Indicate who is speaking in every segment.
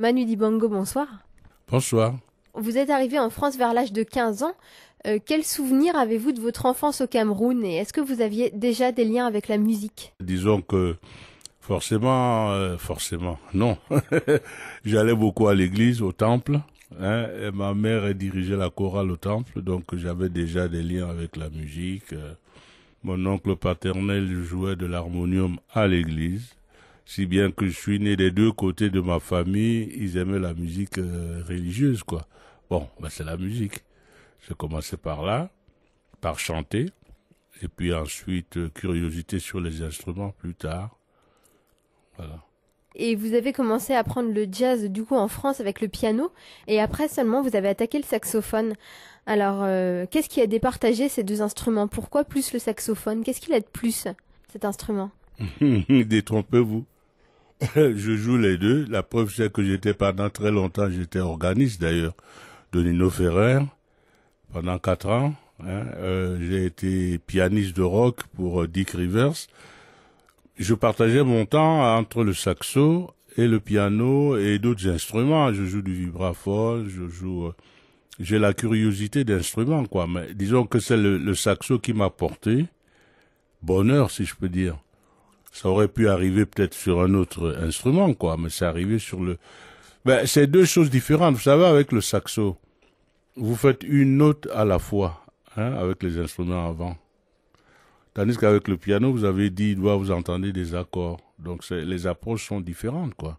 Speaker 1: Manu Dibango, bonsoir. Bonsoir. Vous êtes arrivé en France vers l'âge de 15 ans. Quels euh, quel souvenir avez-vous de votre enfance au Cameroun et est-ce que vous aviez déjà des liens avec la musique
Speaker 2: Disons que forcément, euh, forcément, non. J'allais beaucoup à l'église, au temple. Hein, et ma mère dirigeait la chorale au temple, donc j'avais déjà des liens avec la musique. Euh. Mon oncle paternel jouait de l'harmonium à l'église si bien que je suis né des deux côtés de ma famille, ils aimaient la musique euh, religieuse, quoi. Bon, ben c'est la musique. J'ai commencé par là, par chanter, et puis ensuite, euh, curiosité sur les instruments plus tard.
Speaker 1: Voilà. Et vous avez commencé à apprendre le jazz, du coup, en France avec le piano, et après seulement, vous avez attaqué le saxophone. Alors, euh, qu'est-ce qui a départagé ces deux instruments Pourquoi plus le saxophone Qu'est-ce qu'il a de plus, cet instrument
Speaker 2: Détrompez-vous. je joue les deux. La preuve, c'est que j'étais pendant très longtemps, j'étais organiste d'ailleurs de Nino Ferrer pendant quatre ans. Hein. Euh, j'ai été pianiste de rock pour euh, Dick Rivers. Je partageais mon temps entre le saxo et le piano et d'autres instruments. Je joue du vibraphone, je joue. Euh, j'ai la curiosité d'instruments, quoi. Mais disons que c'est le saxo qui m'a porté bonheur, si je peux dire. Ça aurait pu arriver peut-être sur un autre instrument, quoi, mais c'est arrivé sur le. Ben, c'est deux choses différentes. Vous savez, avec le saxo, vous faites une note à la fois, hein, avec les instruments avant. Tandis qu'avec le piano, vous avez dit, doit vous entendez des accords. Donc les approches sont différentes, quoi.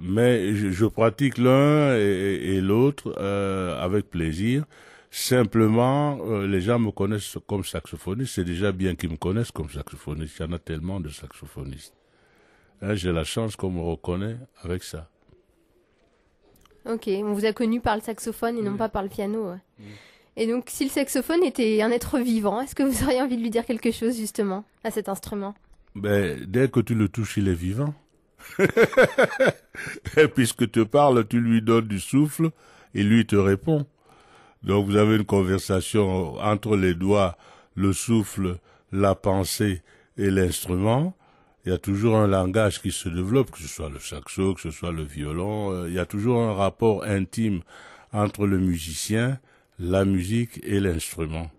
Speaker 2: Mais je, pratique l'un et, l'autre euh, avec plaisir. Simplement, euh, les gens me connaissent comme saxophoniste. C'est déjà bien qu'ils me connaissent comme saxophoniste. Il y en a tellement de saxophonistes. Hein, j'ai la chance qu'on me reconnaît avec ça.
Speaker 1: Ok, on vous a connu par le saxophone et non pas par le piano. Et donc, si le saxophone était un être vivant, est-ce que vous auriez envie de lui dire quelque chose justement à cet instrument
Speaker 2: ben, Dès que tu le touches, il est vivant. puisque tu parles, tu lui donnes du souffle et lui te répond. Donc vous avez une conversation entre les doigts, le souffle, la pensée et l'instrument. Il y a toujours un langage qui se développe, que ce soit le saxo, que ce soit le violon. Euh, il y a toujours un rapport intime entre le musicien, la musique et l'instrument.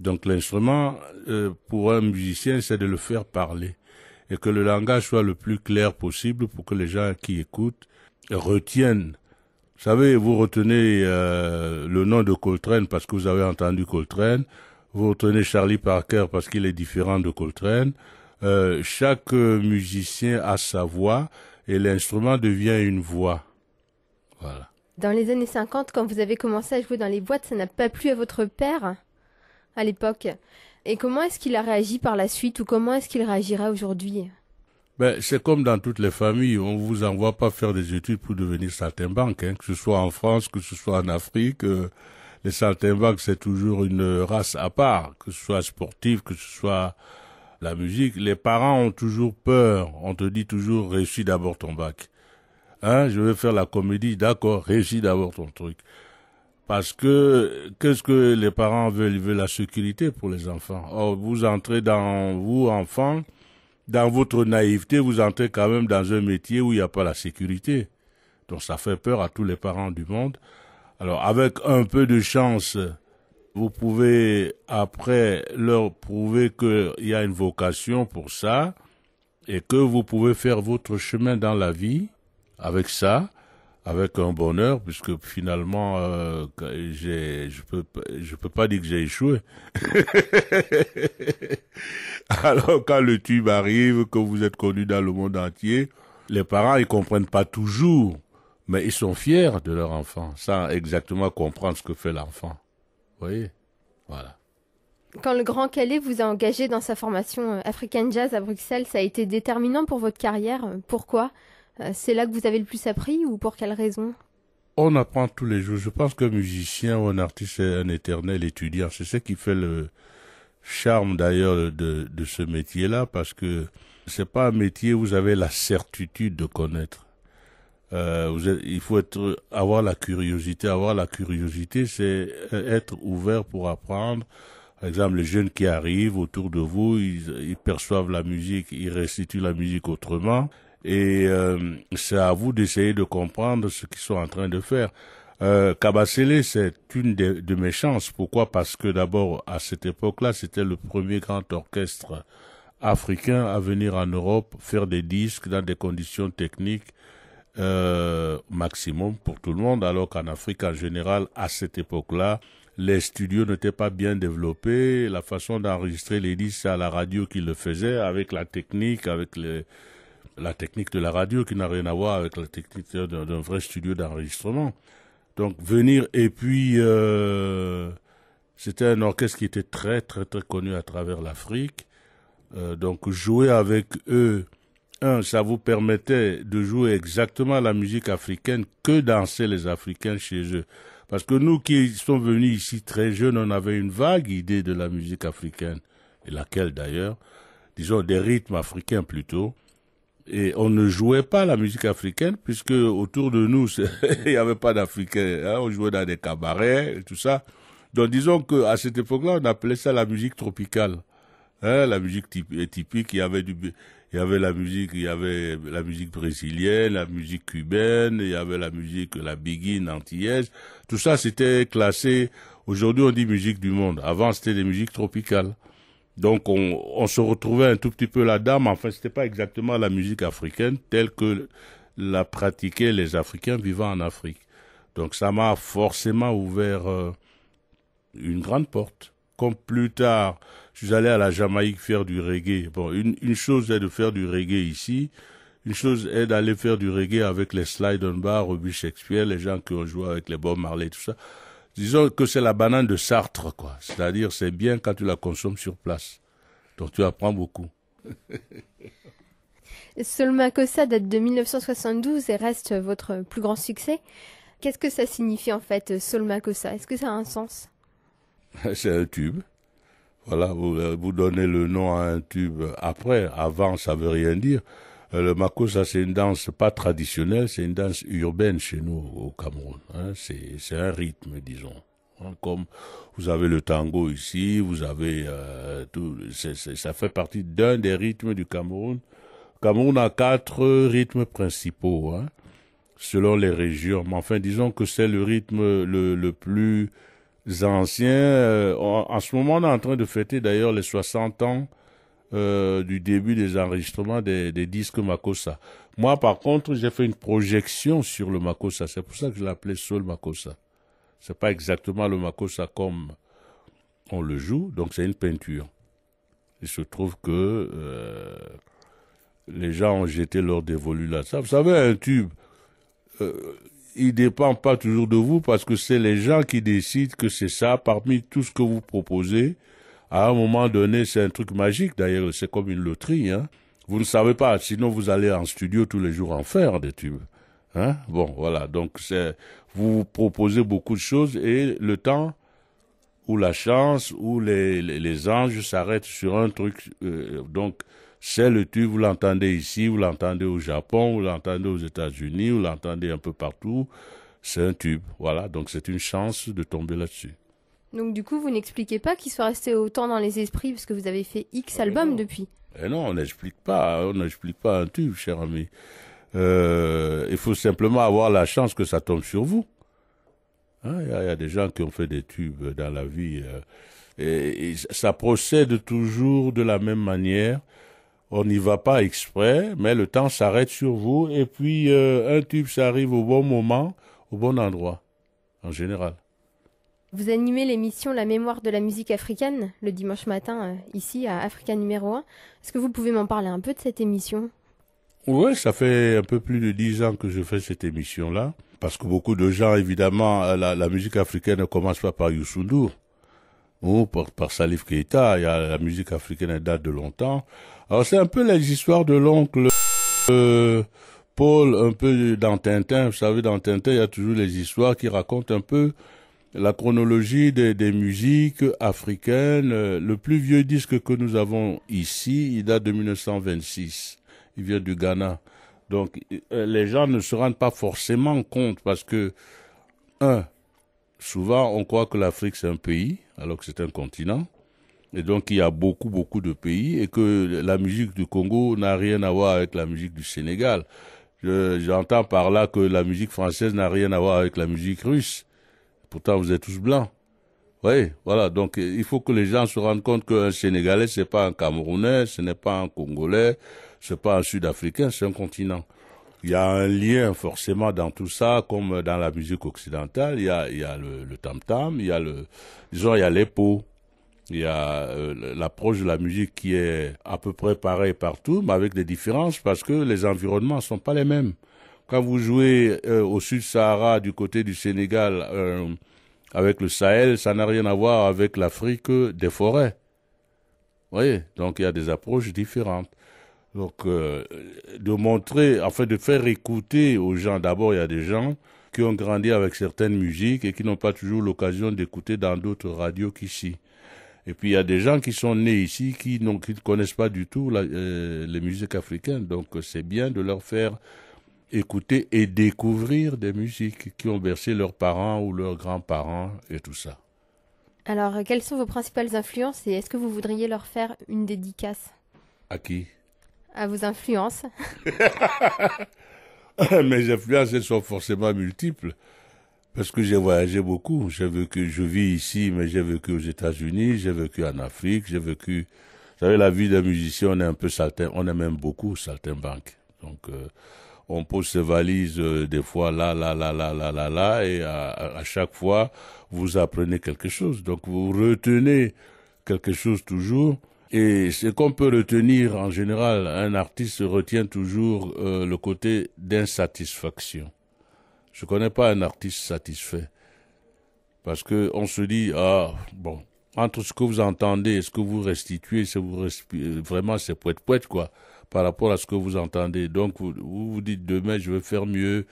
Speaker 2: Donc l'instrument, euh, pour un musicien, c'est de le faire parler et que le langage soit le plus clair possible pour que les gens qui écoutent retiennent vous savez, vous retenez euh, le nom de Coltrane parce que vous avez entendu Coltrane. Vous retenez Charlie Parker parce qu'il est différent de Coltrane. Euh, chaque euh, musicien a sa voix et l'instrument devient une voix.
Speaker 1: Voilà. Dans les années 50, quand vous avez commencé à jouer dans les boîtes, ça n'a pas plu à votre père à l'époque. Et comment est-ce qu'il a réagi par la suite ou comment est-ce qu'il réagira aujourd'hui
Speaker 2: ben, c'est comme dans toutes les familles, on vous envoie pas faire des études pour devenir saltimbanque, hein, que ce soit en France, que ce soit en Afrique. Euh, les saltimbanques, c'est toujours une race à part, que ce soit sportif, que ce soit la musique. Les parents ont toujours peur. On te dit toujours, réussis d'abord ton bac. Hein, je veux faire la comédie, d'accord, réussis d'abord ton truc. Parce que qu'est-ce que les parents veulent Ils veulent la sécurité pour les enfants. vous entrez dans vous, enfants, dans votre naïveté, vous entrez quand même dans un métier où il n'y a pas la sécurité. Donc ça fait peur à tous les parents du monde. Alors avec un peu de chance, vous pouvez après leur prouver qu'il y a une vocation pour ça et que vous pouvez faire votre chemin dans la vie avec ça avec un bonheur, puisque finalement, euh, je peux, je peux pas dire que j'ai échoué. Alors quand le tube arrive, que vous êtes connu dans le monde entier, les parents ils comprennent pas toujours, mais ils sont fiers de leur enfant, sans exactement comprendre ce que fait l'enfant. voyez, voilà.
Speaker 1: Quand le Grand Calais vous a engagé dans sa formation euh, African Jazz à Bruxelles, ça a été déterminant pour votre carrière. Euh, pourquoi euh, c'est là que vous avez le plus appris ou pour quelle raison
Speaker 2: on apprend tous les jours. Je pense qu'un musicien ou un artiste est un éternel étudiant. C'est ce qui fait le charme d'ailleurs de, ce métier-là, parce que c'est pas un métier où vous avez la certitude de connaître. Euh, il faut être, avoir la curiosité. Avoir la curiosité, c'est être ouvert pour apprendre. Par exemple, les jeunes qui arrivent autour de vous, ils perçoivent la musique, ils restituent la musique autrement. Et euh, c'est à vous d'essayer de comprendre ce qu'ils sont en train de faire. Euh, Kabasele, c'est une de, de, mes chances. Pourquoi Parce que d'abord, à cette époque-là, c'était le premier grand orchestre africain à venir en Europe faire des disques dans des conditions techniques euh, maximum pour tout le monde, alors qu'en Afrique en général, à cette époque-là, les studios n'étaient pas bien développés, la façon d'enregistrer les disques, c'est à la radio qui le faisait, avec la technique, avec les, la technique de la radio qui n'a rien à voir avec la technique d'un vrai studio d'enregistrement. Donc venir et puis euh, c'était un orchestre qui était très très très connu à travers l'Afrique. Euh, donc jouer avec eux, ça vous permettait de jouer exactement la musique africaine que dansaient les Africains chez eux. Parce que nous qui sommes venus ici très jeunes, on avait une vague idée de la musique africaine, et laquelle d'ailleurs, disons des rythmes africains plutôt et on ne jouait pas la musique africaine puisque autour de nous il n'y avait pas d'Africains. Hein. on jouait dans des cabarets et tout ça. Donc disons que à cette époque-là, on appelait ça la musique tropicale. Hein, la musique euh, typique, il y avait du, il y avait la musique, il y avait la musique brésilienne, la musique cubaine, il y avait la musique, la biguine antillaise. Tout ça, c'était classé. Aujourd'hui, on dit musique du monde. Avant, c'était des musiques tropicales. Donc on, se retrouvait un tout petit peu là-dedans, mais enfin c'était pas exactement la musique africaine telle que la pratiquaient les Africains vivant en Afrique. Donc ça m'a forcément ouvert euh, une grande porte. Comme plus tard, je suis allé à la Jamaïque faire du reggae. Bon, une, chose est de faire du reggae ici, une chose est d'aller faire du reggae avec les slide on bar, Ruby Shakespeare, les gens qui ont joué avec les Bob Marley, tout ça. Disons que c'est la banane de Sartre, quoi. C'est-à-dire, c'est bien quand tu la consommes sur place. Donc, tu apprends beaucoup.
Speaker 1: Solmakosa date de 1972 et reste votre plus grand succès. Qu'est-ce que ça signifie en fait, Solmakosa Est-ce que ça a un sens
Speaker 2: C'est un tube. Voilà, vous, euh, vous, donnez le nom à un tube après, avant ça veut rien dire. Euh, le mako, ça c'est une danse pas traditionnelle, c'est une danse urbaine chez nous au Cameroun. Hein. C'est un rythme, disons. Hein. Comme vous avez le tango ici, vous avez euh, tout. ça fait partie d'un des rythmes du Cameroun. Cameroun a quatre rythmes principaux, hein, selon les régions. Mais enfin, disons que c'est le rythme le, plus ancien. Euh, en, en, ce moment, on est en train de fêter d'ailleurs les 60 ans euh, du début des enregistrements des, disques Makossa. Moi, par contre, j'ai fait une projection sur le Makosa. C'est pour ça que je l'appelais Makosa. Makossa. C'est pas exactement le Makosa comme on le joue, donc c'est une peinture. Il se trouve que euh, les gens ont jeté leur dévolu là. Ça, vous savez, un tube, euh, il dépend pas toujours de vous parce que c'est les gens qui décident que c'est ça parmi tout ce que vous proposez à un moment donné, c'est un truc magique d'ailleurs, c'est comme une loterie. Hein. Vous ne savez pas, sinon vous allez en studio tous les jours en faire des tubes. Hein. Bon, voilà, donc vous, proposez beaucoup de choses et le temps ou la chance ou les, anges s'arrêtent sur un truc. Euh, donc, c'est le tube, vous l'entendez ici, vous l'entendez au Japon, vous l'entendez aux États-Unis, vous l'entendez un peu partout. C'est un tube, voilà, donc c'est une chance de tomber là-dessus.
Speaker 1: Donc du coup, vous n'expliquez pas qu'il soit resté autant dans les esprits parce que vous avez fait X ah, albums depuis.
Speaker 2: Eh non, on n'explique pas, on n'explique pas un tube, cher ami. Euh, il faut simplement avoir la chance que ça tombe sur vous. Hein, il y, a des gens qui ont fait des tubes dans la vie. Euh, et, ça procède toujours de la même manière. On n'y va pas exprès, mais le temps s'arrête sur vous. Et puis, euh, un tube, ça arrive au bon moment, au bon endroit, en général.
Speaker 1: Vous animez l'émission La mémoire de la musique africaine le dimanche matin euh, ici à Africa numéro 1. Est-ce que vous pouvez m'en parler un peu de cette émission
Speaker 2: Oui, ça fait un peu plus de dix ans que je fais cette émission-là. Parce que beaucoup de gens, évidemment, euh, la, musique africaine ne commence pas par Youssou ou par, Salif Keita. Il y la musique africaine elle date de longtemps. Alors c'est un peu les histoires de l'oncle euh, Paul, un peu dans Tintin. Vous savez, dans il y a toujours les histoires qui racontent un peu la chronologie des, musiques africaines. Euh, le plus vieux disque que nous avons ici, il date de 1926. Il vient du Ghana. Donc euh, les gens ne se rendent pas forcément compte parce que, un, souvent on croit que l'Afrique c'est un pays alors que c'est un continent. Et donc il y a beaucoup, beaucoup de pays et que la musique du Congo n'a rien à voir avec la musique du Sénégal. J'entends par là que la musique française n'a rien à voir avec la musique russe. Pourtant, vous êtes tous blancs. Oui, voilà. Donc, il faut que les gens se rendent compte qu'un Sénégalais, n'est pas un Camerounais, ce n'est pas un Congolais, ce n'est pas un Sud-Africain, c'est un continent. Il y a un lien forcément dans tout ça, comme dans la musique occidentale, il y a, le, tam-tam, il y a le, disons, il y a l'épo, il y a euh, l'approche de la musique qui est à peu près pareille partout, mais avec des différences parce que les environnements sont pas les mêmes. Quand vous jouez euh, au Sud-Sahara, du côté du Sénégal, euh, avec le Sahel, ça n'a rien à voir avec l'Afrique des forêts. Vous voyez Donc il y a des approches différentes. Donc euh, de montrer, enfin de faire écouter aux gens, d'abord il y a des gens qui ont grandi avec certaines musiques et qui n'ont pas toujours l'occasion d'écouter dans d'autres radios qu'ici. Et puis il y a des gens qui sont nés ici qui, qui ne connaissent pas du tout la, les musiques africaines. Donc c'est bien de leur faire écouter et découvrir des musiques qui ont bercé leurs parents ou leurs grands-parents et tout ça.
Speaker 1: Alors, euh, quelles sont vos principales influences et est-ce que vous voudriez leur faire une dédicace À qui À vos influences.
Speaker 2: Mes influences, elles sont forcément multiples. Parce que j'ai voyagé beaucoup. J'ai vécu, je vis ici, mais j'ai vécu aux États-Unis, j'ai vécu en Afrique, j'ai vécu. Vous savez, la vie d'un musicien, on est un peu saltin, on est même beaucoup saltimbanque. Donc, euh, on pose ses valises euh, des fois là, là, là, là, là, là, là, et à, chaque fois, vous apprenez quelque chose. Donc vous retenez quelque chose toujours. Et c'est qu'on peut retenir en général, un artiste retient toujours euh, le côté d'insatisfaction. Je connais pas un artiste satisfait. Parce que on se dit, ah, bon, entre ce que vous entendez et ce que vous restituez, c'est vous euh, vraiment, c'est poète-poète, quoi par rapport à ce que vous entendez. Donc vous vous dites demain je veux faire mieux,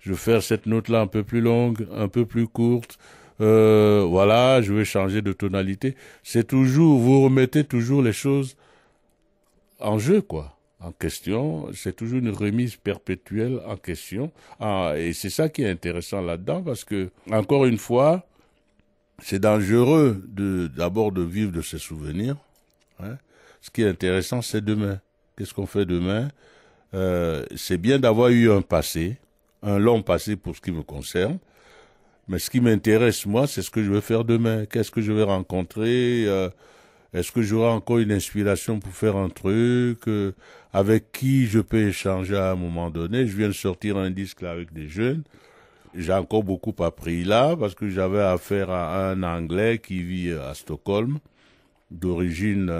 Speaker 2: je vais faire cette note-là un peu plus longue, un peu plus courte. Euh, voilà, je vais changer de tonalité. C'est toujours, vous remettez toujours les choses en jeu, quoi, en question. C'est toujours une remise perpétuelle en question. Ah, et c'est ça qui est intéressant là-dedans, parce que, encore une fois, c'est dangereux de, d'abord de vivre de ses souvenirs. Hein. Ce qui est intéressant, c'est demain. Qu'est-ce qu'on fait demain euh, C'est bien d'avoir eu un passé, un long passé pour ce qui me concerne. Mais ce qui m'intéresse, moi, c'est ce que je vais faire demain. Qu'est-ce que je vais rencontrer euh, Est-ce que j'aurai encore une inspiration pour faire un truc euh, Avec qui je peux échanger à un moment donné Je viens de sortir un disque avec des jeunes. J'ai encore beaucoup appris là parce que j'avais affaire à un Anglais qui vit à Stockholm, d'origine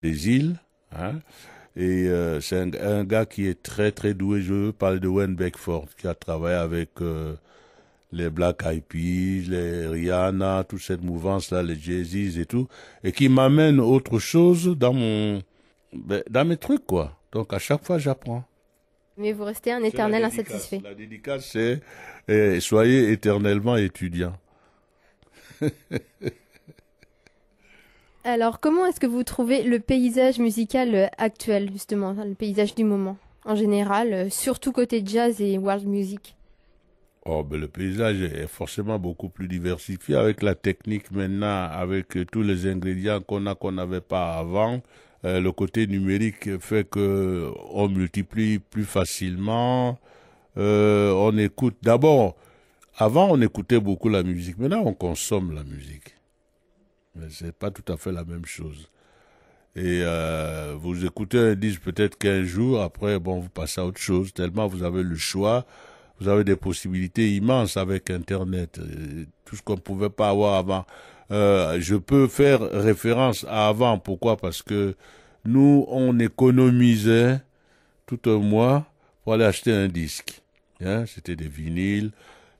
Speaker 2: des îles. Hein, et euh, c'est un, gars qui est très très doué. Je parle de Wayne Beckford qui a travaillé avec euh, les Black Eyed Peas, les Rihanna, toute cette mouvance là, les jay et tout, et qui m'amène autre chose dans mon ben, dans mes trucs quoi. Donc à chaque fois j'apprends.
Speaker 1: Mais vous restez un éternel insatisfait. La
Speaker 2: dédicace c'est eh, soyez éternellement étudiant.
Speaker 1: Alors, comment est-ce que vous trouvez le paysage musical euh, actuel, justement, le paysage du moment, en général, euh, surtout côté jazz et world music
Speaker 2: Oh, ben le paysage est forcément beaucoup plus diversifié avec la technique maintenant, avec euh, tous les ingrédients qu'on a qu'on n'avait pas avant. le côté numérique fait que on multiplie plus facilement. on écoute d'abord. Avant, on écoutait beaucoup la musique. Maintenant, on consomme la musique mais ce n'est pas tout à fait la même chose. Et euh, vous écoutez un disque peut-être 15 jours, après, bon, vous passez à autre chose, tellement vous avez le choix, vous avez des possibilités immenses avec Internet, euh, tout ce qu'on ne pouvait pas avoir avant. Euh, je peux faire référence à avant, pourquoi Parce que nous, on économisait tout un mois pour aller acheter un disque. Hein, c'était des vinyles,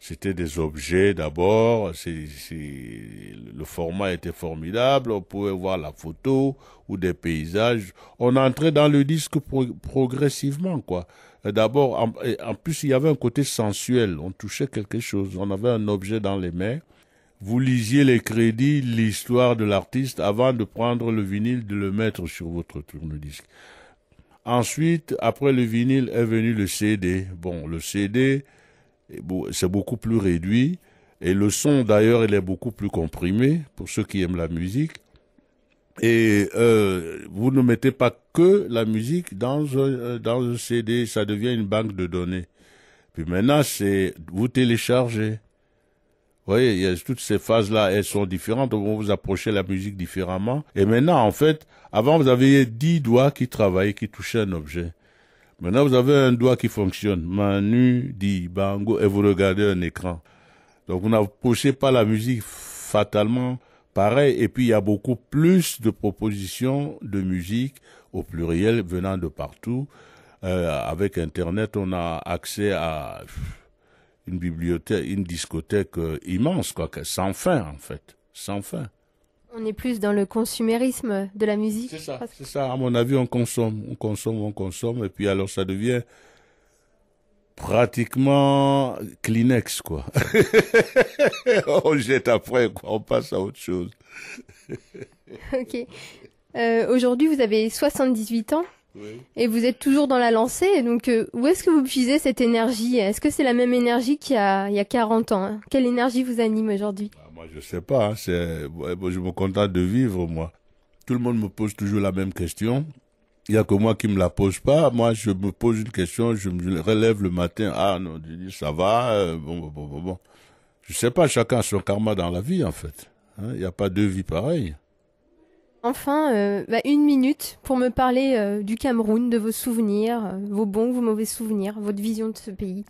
Speaker 2: c'était des objets d'abord, le format était formidable, on pouvait voir la photo ou des paysages. On entrait dans le disque progressivement, quoi. D'abord, en, en, plus, il y avait un côté sensuel, on touchait quelque chose, on avait un objet dans les mains. Vous lisiez les crédits, l'histoire de l'artiste, avant de prendre le vinyle, de le mettre sur votre tourne-disque. Ensuite, après le vinyle est venu le CD. Bon, le CD, c'est beaucoup plus réduit. Et le son, d'ailleurs, il est beaucoup plus comprimé pour ceux qui aiment la musique. Et euh, vous ne mettez pas que la musique dans un, euh, dans un CD, ça devient une banque de données. Puis maintenant, c'est vous téléchargez. Vous voyez, il toutes ces phases-là, elles sont différentes, donc vous approchez la musique différemment. Et maintenant, en fait, avant, vous aviez dix doigts qui travaillaient, qui touchaient un objet. Maintenant, vous avez un doigt qui fonctionne. Manu dit Bango et vous regardez un écran. Donc, vous n'approchez pas la musique fatalement pareil. Et puis, il y a beaucoup plus de propositions de musique au pluriel venant de partout. Euh, avec Internet, on a accès à une bibliothèque, une discothèque euh, immense, quoi, sans fin, en fait. Sans fin.
Speaker 1: On est plus dans le consumérisme de la musique. C'est ça,
Speaker 2: c'est ça. À mon avis, on consomme, on consomme, on consomme, et puis alors ça devient pratiquement Kleenex, quoi. on jette après, on passe à autre chose.
Speaker 1: ok. Euh, aujourd'hui, vous avez 78 ans. Et vous êtes toujours dans la lancée, donc euh, où est-ce que vous puisez cette énergie Est-ce que c'est la même énergie qu'il y, a 40 ans hein? Quelle énergie vous anime aujourd'hui
Speaker 2: je je sais pas. je me contente de vivre, moi. Tout le monde me pose toujours la même question. Il n'y a que moi qui ne me la pose pas. Moi, je me pose une question, je me relève le matin. Ah non, ça va. Bon, bon, bon, bon, bon. Je sais pas. Chacun a son karma dans la vie, en fait. Il n'y a pas deux vies pareilles.
Speaker 1: Enfin, une minute pour me parler du Cameroun, de vos souvenirs, vos bons, vos mauvais souvenirs, votre vision de ce pays.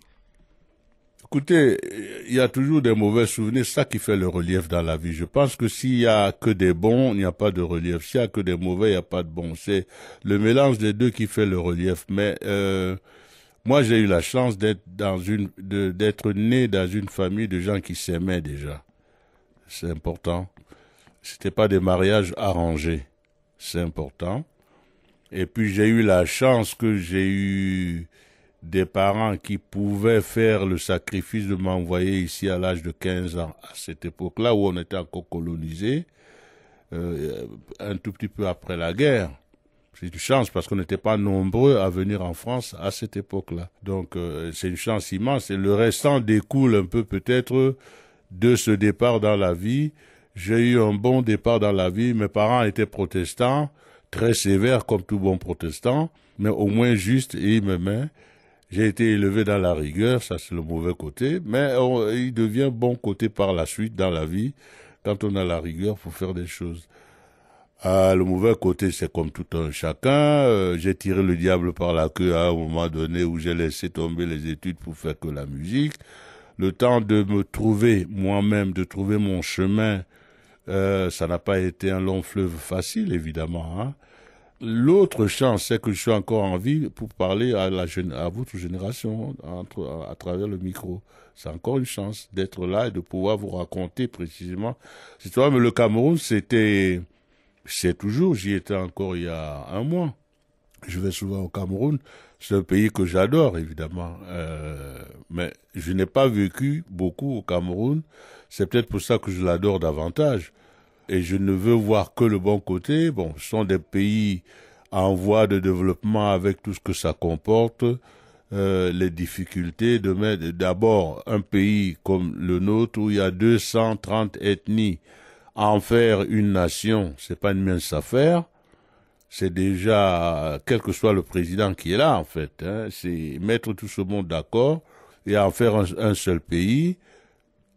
Speaker 2: Écoutez, il y a toujours des mauvais souvenirs, ça qui fait le relief dans la vie. Je pense que s'il y a que des bons, il n'y a pas de relief. S'il y a que des mauvais, il n'y a pas de bons. C'est le mélange des deux qui fait le relief. Mais euh, moi, j'ai eu la chance d'être dans une, d'être né dans une famille de gens qui s'aimaient déjà. C'est important. C'était pas des mariages arrangés. C'est important. Et puis j'ai eu la chance que j'ai eu des parents qui pouvaient faire le sacrifice de m'envoyer ici à l'âge de 15 ans, à cette époque-là où on était encore colonisé, euh, un tout petit peu après la guerre. C'est une chance parce qu'on n'était pas nombreux à venir en France à cette époque-là. Donc euh, c'est une chance immense et le restant découle un peu peut-être de ce départ dans la vie. J'ai eu un bon départ dans la vie. Mes parents étaient protestants, très sévères comme tout bon protestant, mais au moins juste et ils me j'ai été élevé dans la rigueur, ça c'est le mauvais côté, mais il devient bon côté par la suite dans la vie quand on a la rigueur pour faire des choses. Ah, le mauvais côté, c'est comme tout un chacun. Euh, j'ai tiré le diable par la queue à un moment donné où j'ai laissé tomber les études pour faire que la musique. Le temps de me trouver moi-même, de trouver mon chemin, euh, ça n'a pas été un long fleuve facile, évidemment. Hein. L'autre chance, c'est que je suis encore en vie pour parler à, la, à votre génération à, travers le micro. C'est encore une chance d'être là et de pouvoir vous raconter précisément. C'est toi, mais le Cameroun, c'était, c'est toujours, j'y étais encore il y a un mois. Je vais souvent au Cameroun. C'est un pays que j'adore, évidemment. Euh, mais je n'ai pas vécu beaucoup au Cameroun. C'est peut-être pour ça que je l'adore davantage et je ne veux voir que le bon côté. Bon, ce sont des pays en voie de développement avec tout ce que ça comporte, euh, les difficultés de mettre d'abord un pays comme le nôtre où il y a 230 ethnies, en faire une nation, c'est pas une mince affaire. C'est déjà, quel que soit le président qui est là, en fait, hein. c'est mettre tout ce monde d'accord et en faire un seul pays.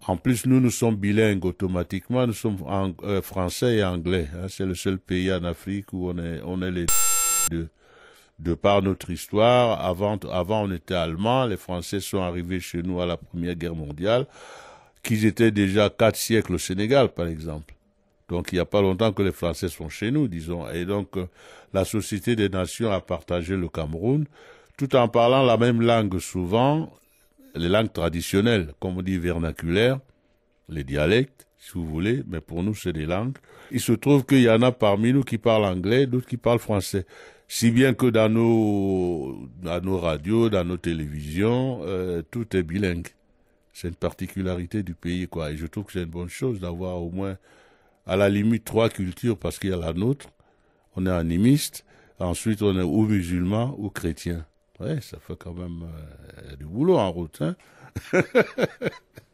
Speaker 2: En plus, nous, nous sommes bilingues automatiquement, nous sommes euh, français et anglais. Hein. C'est le seul pays en Afrique où on est, on est les deux. De par notre histoire, avant, avant on était allemand, les Français sont arrivés chez nous à la Première Guerre mondiale, qu'ils étaient déjà quatre siècles au Sénégal, par exemple. Donc il n'y a pas longtemps que les Français sont chez nous, disons. Et donc euh, la Société des Nations a partagé le Cameroun, tout en parlant la même langue souvent, les langues traditionnelles, comme on dit vernaculaires, les dialectes, si vous voulez, mais pour nous, c'est des langues. Il se trouve qu'il y en a parmi nous qui parlent anglais, d'autres qui parlent français. Si bien que dans nos, dans nos radios, dans nos télévisions, euh, tout est bilingue. C'est une particularité du pays, quoi. Et je trouve que c'est une bonne chose d'avoir au moins, à la limite, trois cultures, parce qu'il y a la nôtre. On est animiste. Ensuite, on est ou musulman ou chrétien. Ouais, ça fait quand même euh, du boulot en route. Hein